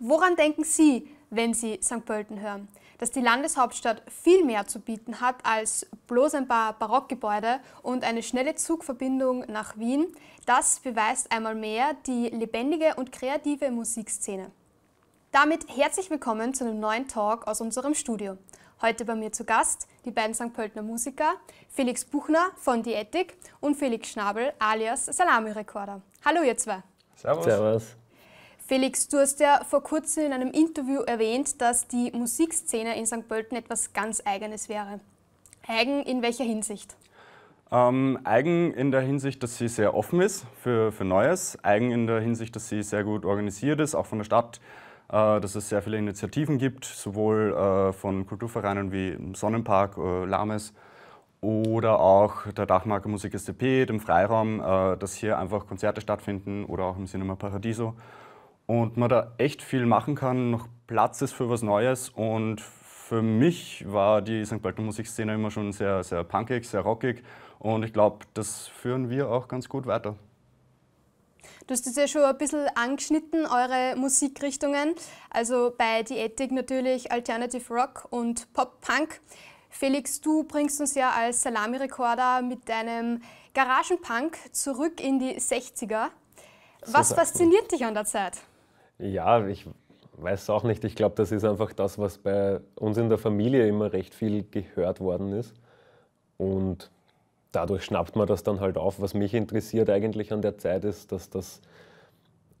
Woran denken Sie, wenn Sie St. Pölten hören? Dass die Landeshauptstadt viel mehr zu bieten hat als bloß ein paar Barockgebäude und eine schnelle Zugverbindung nach Wien, das beweist einmal mehr die lebendige und kreative Musikszene. Damit herzlich willkommen zu einem neuen Talk aus unserem Studio. Heute bei mir zu Gast die beiden St. Pöltener Musiker Felix Buchner von Die Ethik und Felix Schnabel alias Salami Recorder. Hallo ihr zwei. Servus. Servus. Felix, du hast ja vor kurzem in einem Interview erwähnt, dass die Musikszene in St. Pölten etwas ganz Eigenes wäre. Eigen in welcher Hinsicht? Ähm, eigen in der Hinsicht, dass sie sehr offen ist für, für Neues. Eigen in der Hinsicht, dass sie sehr gut organisiert ist, auch von der Stadt. Äh, dass es sehr viele Initiativen gibt, sowohl äh, von Kulturvereinen wie Sonnenpark, äh, Lames oder auch der Dachmarke Musik SDP, dem Freiraum, äh, dass hier einfach Konzerte stattfinden oder auch im Cinema Paradiso und man da echt viel machen kann, noch Platz ist für was Neues. Und für mich war die St. Pölten Musikszene immer schon sehr, sehr punkig, sehr rockig. Und ich glaube, das führen wir auch ganz gut weiter. Du hast es ja schon ein bisschen angeschnitten, eure Musikrichtungen. Also bei Diätik natürlich Alternative Rock und Pop-Punk. Felix, du bringst uns ja als Salami-Recorder mit deinem Garagenpunk zurück in die 60er. Was fasziniert dich an der Zeit? Ja, ich weiß auch nicht. Ich glaube, das ist einfach das, was bei uns in der Familie immer recht viel gehört worden ist. Und dadurch schnappt man das dann halt auf. Was mich interessiert eigentlich an der Zeit ist, dass das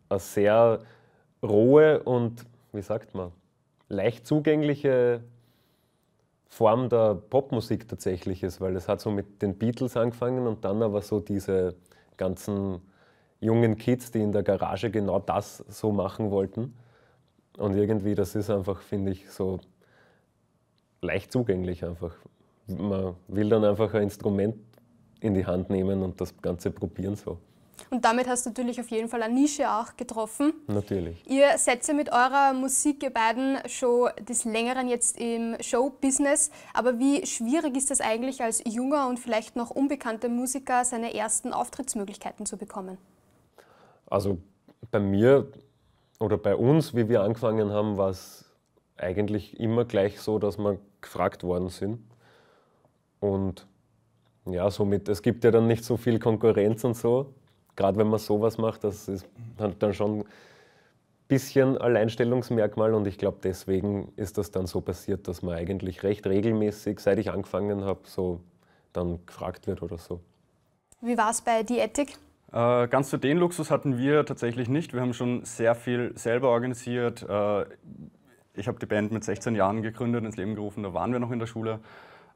eine sehr rohe und, wie sagt man, leicht zugängliche Form der Popmusik tatsächlich ist, weil es hat so mit den Beatles angefangen und dann aber so diese ganzen jungen Kids, die in der Garage genau das so machen wollten. Und irgendwie, das ist einfach, finde ich, so leicht zugänglich einfach. Man will dann einfach ein Instrument in die Hand nehmen und das Ganze probieren so. Und damit hast du natürlich auf jeden Fall eine Nische auch getroffen. Natürlich. Ihr setzt ja mit eurer Musik, ihr beiden, schon des Längeren jetzt im Showbusiness. Aber wie schwierig ist es eigentlich, als junger und vielleicht noch unbekannter Musiker seine ersten Auftrittsmöglichkeiten zu bekommen? Also bei mir oder bei uns, wie wir angefangen haben, war es eigentlich immer gleich so, dass wir gefragt worden sind. Und ja, somit, es gibt ja dann nicht so viel Konkurrenz und so. Gerade wenn man sowas macht, das ist dann schon ein bisschen Alleinstellungsmerkmal und ich glaube, deswegen ist das dann so passiert, dass man eigentlich recht regelmäßig, seit ich angefangen habe, so dann gefragt wird oder so. Wie war es bei Diätik? Äh, ganz so den Luxus hatten wir tatsächlich nicht. Wir haben schon sehr viel selber organisiert. Äh, ich habe die Band mit 16 Jahren gegründet, ins Leben gerufen, da waren wir noch in der Schule.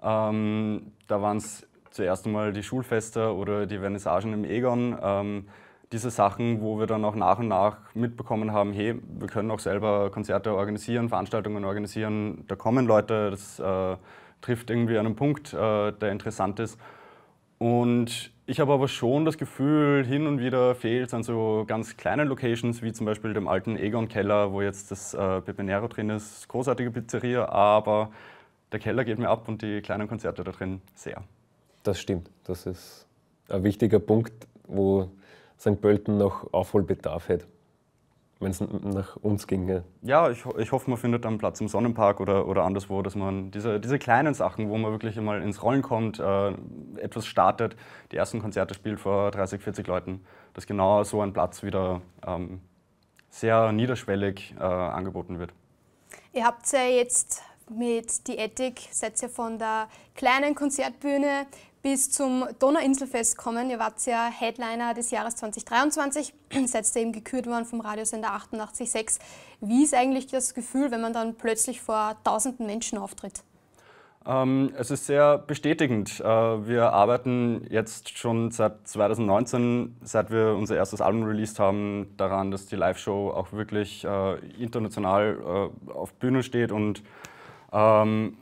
Ähm, da waren es zuerst einmal die Schulfeste oder die Vernissagen im Egon. Ähm, diese Sachen, wo wir dann auch nach und nach mitbekommen haben, hey, wir können auch selber Konzerte organisieren, Veranstaltungen organisieren, da kommen Leute, das äh, trifft irgendwie einen Punkt, äh, der interessant ist. Und ich habe aber schon das Gefühl, hin und wieder fehlt es an so ganz kleinen Locations, wie zum Beispiel dem alten Egon Keller, wo jetzt das äh, Pepinero drin ist. Großartige Pizzeria, aber der Keller geht mir ab und die kleinen Konzerte da drin sehr. Das stimmt. Das ist ein wichtiger Punkt, wo St. Pölten noch Aufholbedarf hätte wenn es nach uns ginge. Ja, ich, ich hoffe, man findet dann Platz im Sonnenpark oder, oder anderswo, dass man diese, diese kleinen Sachen, wo man wirklich mal ins Rollen kommt, äh, etwas startet, die ersten Konzerte spielt vor 30, 40 Leuten, dass genau so ein Platz wieder ähm, sehr niederschwellig äh, angeboten wird. Ihr habt ja jetzt mit die Ethik, seid ihr von der kleinen Konzertbühne bis zum Donauinselfest kommen. Ihr wart ja Headliner des Jahres 2023, seid eben gekürt worden vom Radiosender 88.6. Wie ist eigentlich das Gefühl, wenn man dann plötzlich vor tausenden Menschen auftritt? Ähm, es ist sehr bestätigend. Äh, wir arbeiten jetzt schon seit 2019, seit wir unser erstes Album released haben, daran, dass die Live-Show auch wirklich äh, international äh, auf Bühne steht und ähm,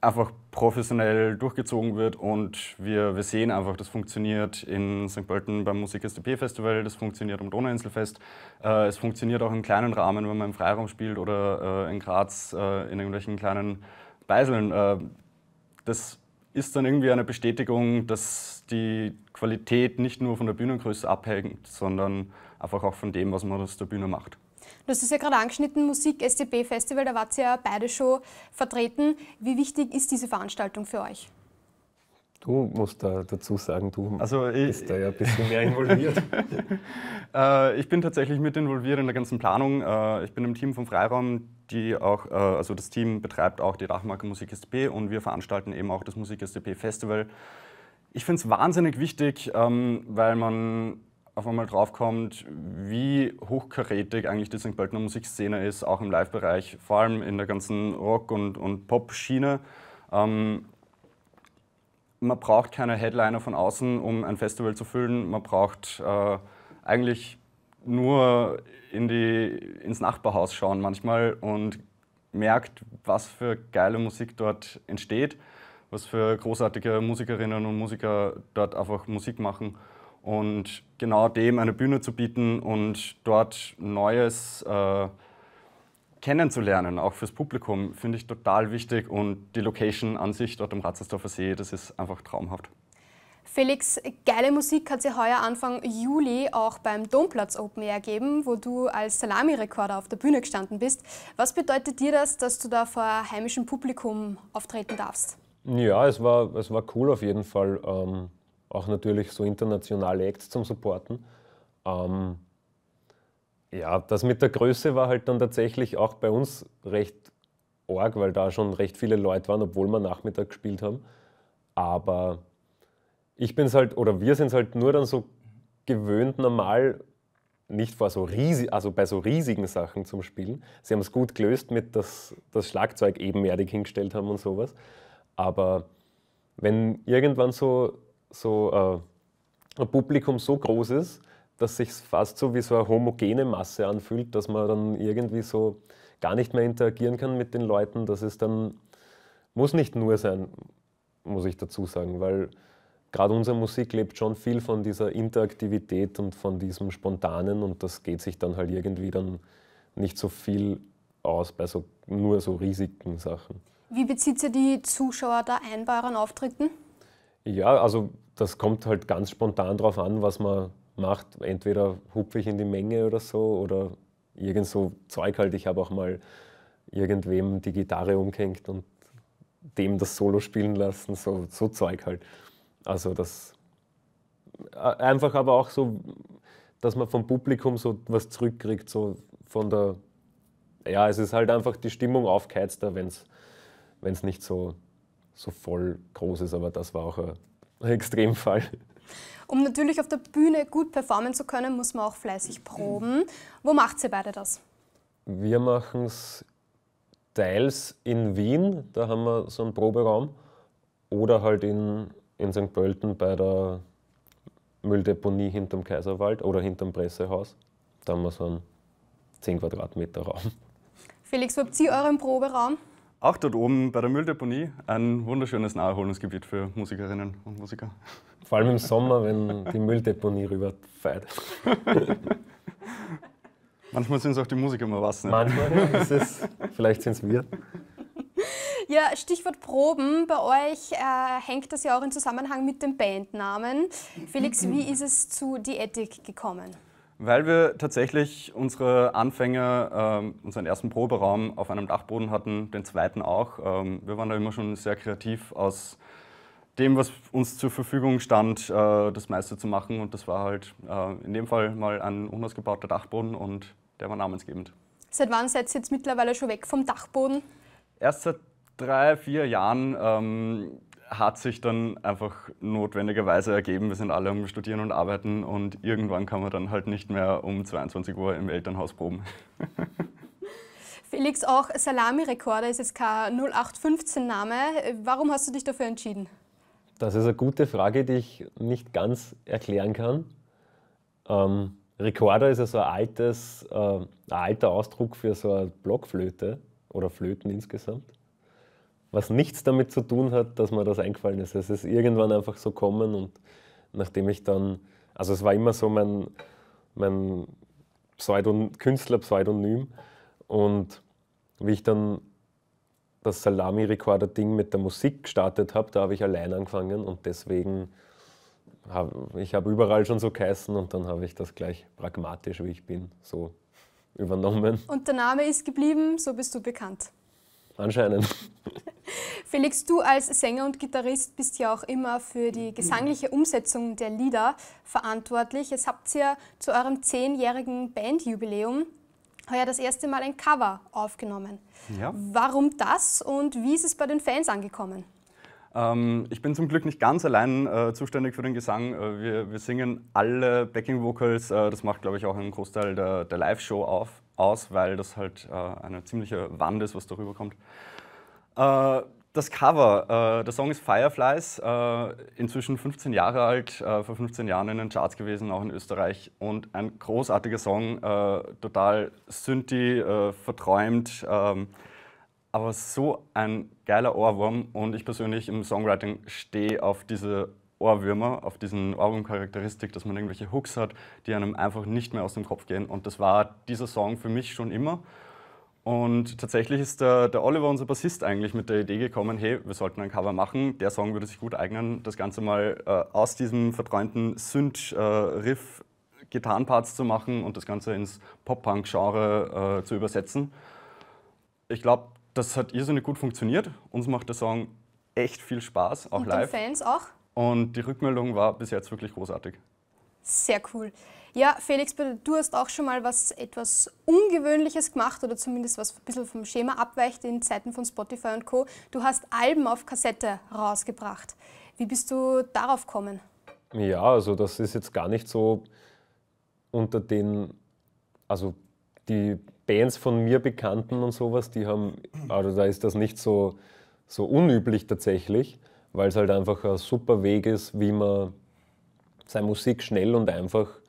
einfach professionell durchgezogen wird und wir, wir sehen einfach, das funktioniert in St. Pölten beim Musik STP Festival, das funktioniert am Donauinselfest, äh, es funktioniert auch im kleinen Rahmen, wenn man im Freiraum spielt oder äh, in Graz äh, in irgendwelchen kleinen Beiseln. Äh, das ist dann irgendwie eine Bestätigung, dass die Qualität nicht nur von der Bühnengröße abhängt, sondern einfach auch von dem, was man aus der Bühne macht. Du hast es ja gerade angeschnitten, Musik, SCB Festival, da wart ihr ja beide schon vertreten. Wie wichtig ist diese Veranstaltung für euch? Du musst da dazu sagen, du also ich, bist da ja ein bisschen mehr involviert. Äh, ich bin tatsächlich mit involviert in der ganzen Planung. Äh, ich bin im Team vom Freiraum, die auch, äh, also das Team betreibt auch die Dachmarke Musik STP und wir veranstalten eben auch das Musik STP Festival. Ich finde es wahnsinnig wichtig, ähm, weil man auf einmal draufkommt, wie hochkarätig eigentlich die St. Pöltener Musikszene ist, auch im Live-Bereich, vor allem in der ganzen Rock- und, und Pop-Schiene. Ähm, man braucht keine Headliner von außen, um ein Festival zu füllen. Man braucht äh, eigentlich nur in die, ins Nachbarhaus schauen manchmal und merkt, was für geile Musik dort entsteht, was für großartige Musikerinnen und Musiker dort einfach Musik machen und genau dem eine Bühne zu bieten und dort Neues äh, kennenzulernen, auch fürs Publikum, finde ich total wichtig und die Location an sich dort am Ratzersdorfer See, das ist einfach traumhaft. Felix, geile Musik hat es heuer Anfang Juli auch beim Domplatz Open Air gegeben, wo du als Salami-Rekorder auf der Bühne gestanden bist. Was bedeutet dir das, dass du da vor heimischem Publikum auftreten darfst? Ja, es war, es war cool auf jeden Fall. Ähm auch natürlich so internationale Acts zum Supporten. Ähm, ja, das mit der Größe war halt dann tatsächlich auch bei uns recht arg, weil da schon recht viele Leute waren, obwohl wir Nachmittag gespielt haben. Aber ich bin es halt, oder wir sind es halt nur dann so gewöhnt, normal nicht vor so riesig, also bei so riesigen Sachen zum Spielen. Sie haben es gut gelöst mit, dass das Schlagzeug ebenerdig hingestellt haben und sowas. Aber wenn irgendwann so so äh, ein Publikum so groß ist, dass sich fast so wie so eine homogene Masse anfühlt, dass man dann irgendwie so gar nicht mehr interagieren kann mit den Leuten. Das ist dann, muss nicht nur sein, muss ich dazu sagen, weil gerade unsere Musik lebt schon viel von dieser Interaktivität und von diesem Spontanen und das geht sich dann halt irgendwie dann nicht so viel aus bei so, nur so riesigen Sachen. Wie bezieht ihr die Zuschauer da ein bei euren Auftritten? Ja, also das kommt halt ganz spontan drauf an, was man macht. Entweder hupfe ich in die Menge oder so oder irgend so Zeug halt. Ich habe auch mal irgendwem die Gitarre umgehängt und dem das Solo spielen lassen, so, so Zeug halt. Also das äh, einfach aber auch so, dass man vom Publikum so was zurückkriegt, so von der, ja, es ist halt einfach die Stimmung aufgeheizter, wenn es nicht so so voll groß ist, aber das war auch ein Extremfall. Um natürlich auf der Bühne gut performen zu können, muss man auch fleißig proben. Wo macht ihr beide das? Wir machen es teils in Wien, da haben wir so einen Proberaum, oder halt in, in St. Pölten bei der Mülldeponie hinterm Kaiserwald oder hinterm Pressehaus. Da haben wir so einen 10 Quadratmeter Raum. Felix, wo habt ihr euren Proberaum? auch dort oben bei der Mülldeponie ein wunderschönes Naherholungsgebiet für Musikerinnen und Musiker. Vor allem im Sommer, wenn die Mülldeponie rüberfährt. Manchmal sind es auch die Musiker mal was. Ne? Manchmal, ist es, vielleicht sind es wir. Ja, Stichwort Proben. Bei euch äh, hängt das ja auch im Zusammenhang mit dem Bandnamen. Felix, wie ist es zu Die gekommen? Weil wir tatsächlich unsere Anfänge, ähm, unseren ersten Proberaum auf einem Dachboden hatten, den zweiten auch. Ähm, wir waren da immer schon sehr kreativ aus dem, was uns zur Verfügung stand, äh, das meiste zu machen. Und das war halt äh, in dem Fall mal ein unausgebauter Dachboden und der war namensgebend. Seit wann seid ihr jetzt mittlerweile schon weg vom Dachboden? Erst seit drei, vier Jahren. Ähm, hat sich dann einfach notwendigerweise ergeben, wir sind alle um Studieren und Arbeiten und irgendwann kann man dann halt nicht mehr um 22 Uhr im Elternhaus proben. Felix, auch Salami-Rekorder ist jetzt kein 0815-Name. Warum hast du dich dafür entschieden? Das ist eine gute Frage, die ich nicht ganz erklären kann. Ähm, Rekorder ist ja so ein, altes, äh, ein alter Ausdruck für so eine Blockflöte oder Flöten insgesamt was nichts damit zu tun hat, dass mir das eingefallen ist. Es ist irgendwann einfach so kommen und nachdem ich dann, also es war immer so mein, mein Pseudon, Künstler-Pseudonym und wie ich dann das Salami-Recorder-Ding mit der Musik gestartet habe, da habe ich allein angefangen und deswegen hab, ich habe überall schon so geheißen und dann habe ich das gleich pragmatisch, wie ich bin, so übernommen. Und der Name ist geblieben, so bist du bekannt. Anscheinend. Felix, du als Sänger und Gitarrist bist ja auch immer für die gesangliche Umsetzung der Lieder verantwortlich. Jetzt habt ihr zu eurem zehnjährigen Bandjubiläum heuer das erste Mal ein Cover aufgenommen. Ja. Warum das und wie ist es bei den Fans angekommen? Ähm, ich bin zum Glück nicht ganz allein äh, zuständig für den Gesang. Äh, wir, wir, singen alle Backing Vocals. Äh, das macht, glaube ich, auch einen Großteil der, der Live-Show aus, weil das halt äh, eine ziemliche Wand ist, was darüber kommt. Äh, das Cover, äh, der Song ist Fireflies, äh, inzwischen 15 Jahre alt, äh, vor 15 Jahren in den Charts gewesen, auch in Österreich. Und ein großartiger Song, äh, total synthi, äh, verträumt, ähm, aber so ein geiler Ohrwurm. Und ich persönlich im Songwriting stehe auf diese Ohrwürmer, auf diesen Ohrwurmcharakteristik, dass man irgendwelche Hooks hat, die einem einfach nicht mehr aus dem Kopf gehen. Und das war dieser Song für mich schon immer. Und tatsächlich ist der, der, Oliver, unser Bassist, eigentlich mit der Idee gekommen, hey, wir sollten ein Cover machen, der Song würde sich gut eignen, das Ganze mal äh, aus diesem verträumten Synth-Riff äh, Gitarrenparts zu machen und das Ganze ins Pop-Punk-Genre äh, zu übersetzen. Ich glaube, das hat irrsinnig gut funktioniert. Uns macht der Song echt viel Spaß, auch und live. Und Fans auch? Und die Rückmeldung war bis jetzt wirklich großartig. Sehr cool. Ja, Felix, du hast auch schon mal was etwas Ungewöhnliches gemacht oder zumindest was ein bisschen vom Schema abweicht in Zeiten von Spotify und Co. Du hast Alben auf Kassette rausgebracht. Wie bist du darauf gekommen? Ja, also das ist jetzt gar nicht so unter den, also die Bands von mir Bekannten und sowas, die haben, also da ist das nicht so, so unüblich tatsächlich, weil es halt einfach ein super Weg ist, wie man seine Musik schnell und einfach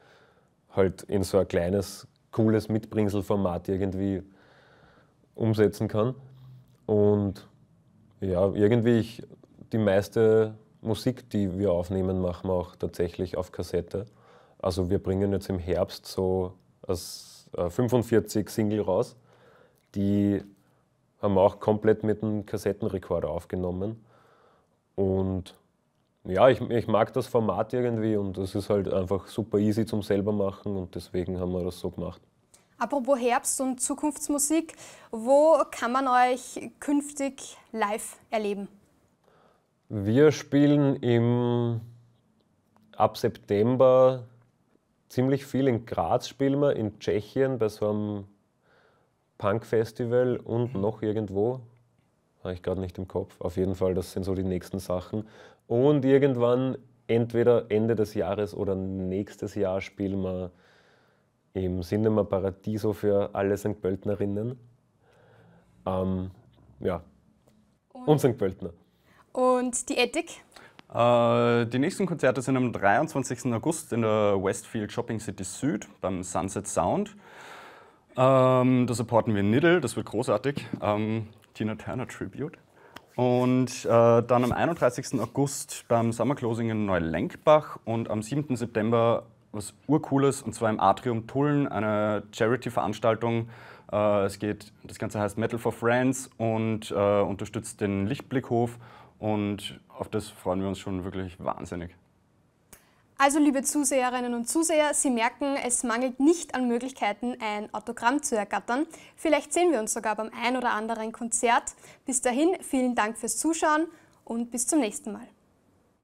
halt in so ein kleines, cooles Mitbringselformat irgendwie umsetzen kann. Und ja, irgendwie ich, die meiste Musik, die wir aufnehmen, machen wir auch tatsächlich auf Kassette. Also wir bringen jetzt im Herbst so 45 Single raus. Die haben wir auch komplett mit einem Kassettenrekorder aufgenommen. Und ja, ich, ich mag das Format irgendwie und es ist halt einfach super easy zum selber machen und deswegen haben wir das so gemacht. Apropos Herbst und Zukunftsmusik, wo kann man euch künftig live erleben? Wir spielen im, ab September ziemlich viel in Graz, spielen wir in Tschechien bei so einem Punk-Festival und mhm. noch irgendwo. Habe ich gerade nicht im Kopf. Auf jeden Fall, das sind so die nächsten Sachen. Und irgendwann, entweder Ende des Jahres oder nächstes Jahr, spielen wir im Cinema Paradiso für alle St. Pöltenerinnen. Ähm, ja. Und, und St. Pöltner. Und die Ethik? Äh, die nächsten Konzerte sind am 23. August in der Westfield Shopping City Süd beim Sunset Sound. Ähm, da supporten wir Niddle, das wird großartig. Ähm, Tina Turner Tribute. Und äh, dann am 31. August beim Summer Closing in Neulenkbach und am 7. September was Urcooles und zwar im Atrium Tullen, eine Charity-Veranstaltung. Äh, es geht, das Ganze heißt Metal for Friends und äh, unterstützt den Lichtblickhof und auf das freuen wir uns schon wirklich wahnsinnig. Also liebe Zuseherinnen und Zuseher, Sie merken, es mangelt nicht an Möglichkeiten, ein Autogramm zu ergattern. Vielleicht sehen wir uns sogar beim ein oder anderen Konzert. Bis dahin, vielen Dank fürs Zuschauen und bis zum nächsten Mal.